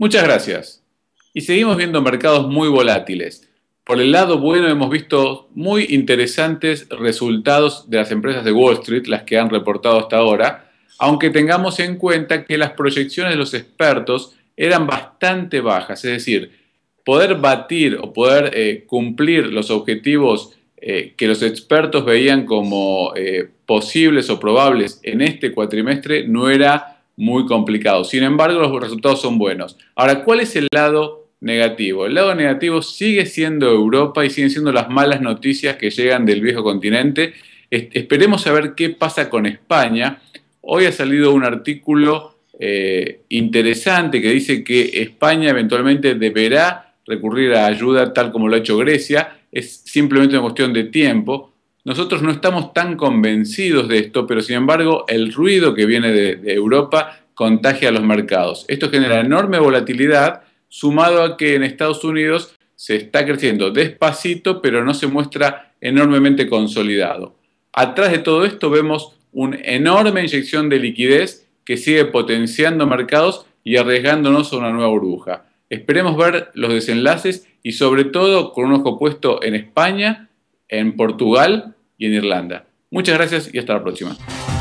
Muchas gracias. Y seguimos viendo mercados muy volátiles. Por el lado bueno hemos visto muy interesantes resultados de las empresas de Wall Street, las que han reportado hasta ahora, aunque tengamos en cuenta que las proyecciones de los expertos eran bastante bajas, es decir, poder batir o poder eh, cumplir los objetivos eh, que los expertos veían como eh, posibles o probables en este cuatrimestre no era muy complicado. Sin embargo, los resultados son buenos. Ahora, ¿cuál es el lado negativo? El lado negativo sigue siendo Europa y siguen siendo las malas noticias que llegan del viejo continente. Esperemos saber qué pasa con España. Hoy ha salido un artículo eh, interesante que dice que España eventualmente deberá recurrir a ayuda tal como lo ha hecho Grecia. Es simplemente una cuestión de tiempo. Nosotros no estamos tan convencidos de esto, pero sin embargo el ruido que viene de, Europa contagia a los mercados. Esto genera enorme volatilidad, sumado a que en Estados Unidos se está creciendo despacito, pero no se muestra enormemente consolidado. Atrás de todo esto vemos una enorme inyección de liquidez que sigue potenciando mercados y arriesgándonos a una nueva burbuja. Esperemos ver los desenlaces y sobre todo con un ojo puesto en España, en Portugal y en Irlanda. Muchas gracias y hasta la próxima.